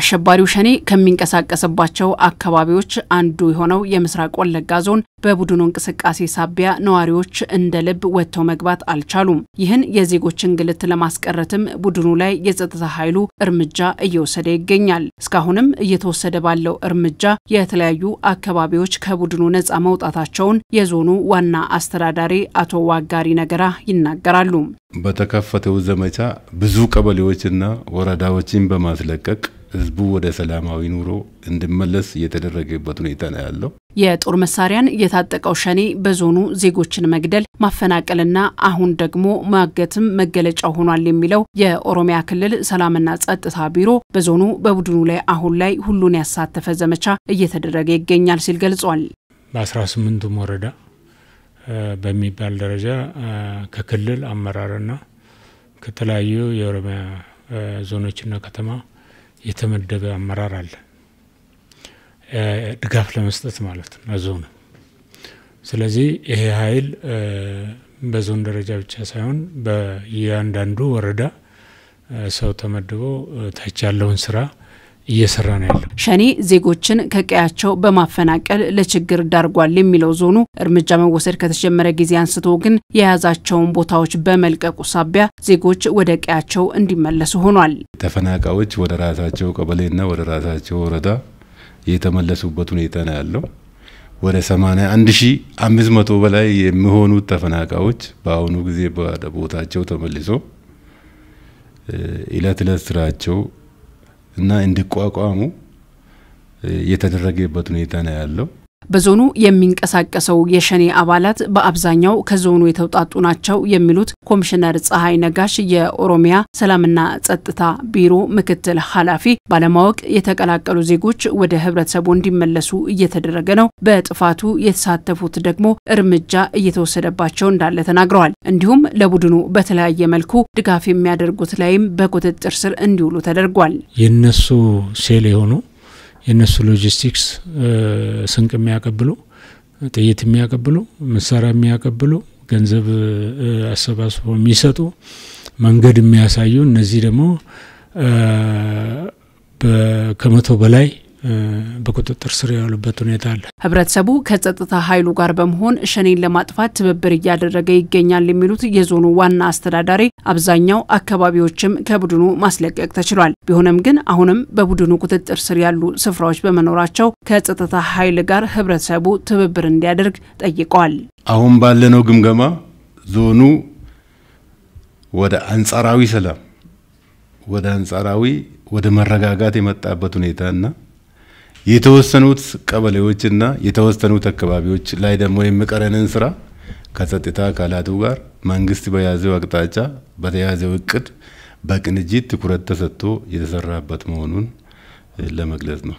አሸባሪው ሸኔ ከሚንቀሳቀስባቸው አካባቢዎች አንዱ የሆነው የምስራቅ ወለጋ ዞን በቡድኑ እንቅስቃሴ ሳቢያ ነዋሪዎች እንደ ልብ ወጥተው መግባት አልቻሉም። ይህን የዜጎች እንግልት ለማስቀረትም ቡድኑ ላይ የጸጥታ ኃይሉ እርምጃ እየወሰደ ይገኛል። እስካሁንም እየተወሰደ ባለው እርምጃ የተለያዩ አካባቢዎች ከቡድኑ ነፃ መውጣታቸውን የዞኑ ዋና አስተዳዳሪ አቶ ዋጋሪ ነገራ ይናገራሉ። በተከፈተው ዘመቻ ብዙ ቀበሌዎችና ወረዳዎችን በማስለቀቅ ህዝቡ ወደ ሰላማዊ ኑሮ እንዲመለስ እየተደረገበት ሁኔታ ነው ያለው። የጦር መሳሪያን የታጠቀው ሸኔ በዞኑ ዜጎችን መግደል ማፈናቀልና አሁን ደግሞ ማገትም መገለጫ ሆኗል የሚለው የኦሮሚያ ክልል ሰላምና ጸጥታ ቢሮ በዞኑ በቡድኑ ላይ አሁን ላይ ሁሉን ያሳተፈ ዘመቻ እየተደረገ ይገኛል ሲል ገልጿል። በአስራ ስምንቱም ወረዳ በሚባል ደረጃ ከክልል አመራርና ከተለያዩ የኦሮሚያ ዞኖችና ከተማ የተመደበ አመራር አለ፣ ድጋፍ ለመስጠት ማለት ነው ዞኑ። ስለዚህ ይሄ ኃይል በዞን ደረጃ ብቻ ሳይሆን በእያንዳንዱ ወረዳ ሰው ተመድቦ ታች ያለውን ስራ እየሰራ ነው ያለው። ሸኔ ዜጎችን ከቀያቸው በማፈናቀል ለችግር ዳርጓል የሚለው ዞኑ እርምጃ መወሰድ ከተጀመረ ጊዜ አንስቶ ግን የያዛቸውን ቦታዎች በመልቀቁ ሳቢያ ዜጎች ወደ ቀያቸው እንዲመለሱ ሆኗል። ተፈናቃዮች ወደ ራሳቸው ቀበሌና ወደ ራሳቸው ወረዳ የተመለሱበት ሁኔታ ነው ያለው። ወደ 81 ሺህ 500 በላይ የሚሆኑት ተፈናቃዮች በአሁኑ ጊዜ ቦታቸው ተመልሶ እለት እለት ስራቸው እና እንዲቋቋሙ የተደረገበት ሁኔታ ነው ያለው። በዞኑ የሚንቀሳቀሰው የሸኔ አባላት በአብዛኛው ከዞኑ የተውጣጡ ናቸው የሚሉት ኮሚሽነር ፀሐይ ነጋሽ የኦሮሚያ ሰላምና ጸጥታ ቢሮ ምክትል ኃላፊ፣ ባለማወቅ የተቀላቀሉ ዜጎች ወደ ህብረተሰቡ እንዲመለሱ እየተደረገ ነው፣ በጥፋቱ የተሳተፉት ደግሞ እርምጃ እየተወሰደባቸው እንዳለ ተናግረዋል። እንዲሁም ለቡድኑ በተለያየ መልኩ ድጋፍ የሚያደርጉት ላይም በቁጥጥር ስር እንዲውሉ ተደርጓል። የነሱ ሴል የሆኑ የእነሱ ሎጂስቲክስ ስንቅ የሚያቀብሉ፣ ጥይት የሚያቀብሉ፣ መሳሪያ የሚያቀብሉ፣ ገንዘብ አሰባስቦ የሚሰጡ፣ መንገድ የሚያሳዩ እነዚህ ደግሞ ከመቶ በላይ በቁጥጥር ስር ያሉበት ሁኔታ አለ። ህብረተሰቡ ከጸጥታ ኃይሉ ጋር በመሆን ሸኔን ለማጥፋት ትብብር እያደረገ ይገኛል የሚሉት የዞኑ ዋና አስተዳዳሪ፣ አብዛኛው አካባቢዎችም ከቡድኑ ማስለቀቅ ተችሏል። ቢሆንም ግን አሁንም በቡድኑ ቁጥጥር ስር ያሉ ስፍራዎች በመኖራቸው ከጸጥታ ኃይል ጋር ህብረተሰቡ ትብብር እንዲያደርግ ጠይቀዋል። አሁን ባለነው ግምገማ ዞኑ ወደ አንጻራዊ ሰላም ወደ አንጻራዊ ወደ መረጋጋት የመጣበት ሁኔታና የተወሰኑት ቀበሌዎችና የተወሰኑት አካባቢዎች ላይ ደግሞ የሚቀረንን ስራ ከጸጥታ አካላቱ ጋር መንግስት በያዘው አቅጣጫ በተያዘው እቅድ በቅንጅት ትኩረት ተሰጥቶ የተሰራበት መሆኑን ለመግለጽ ነው።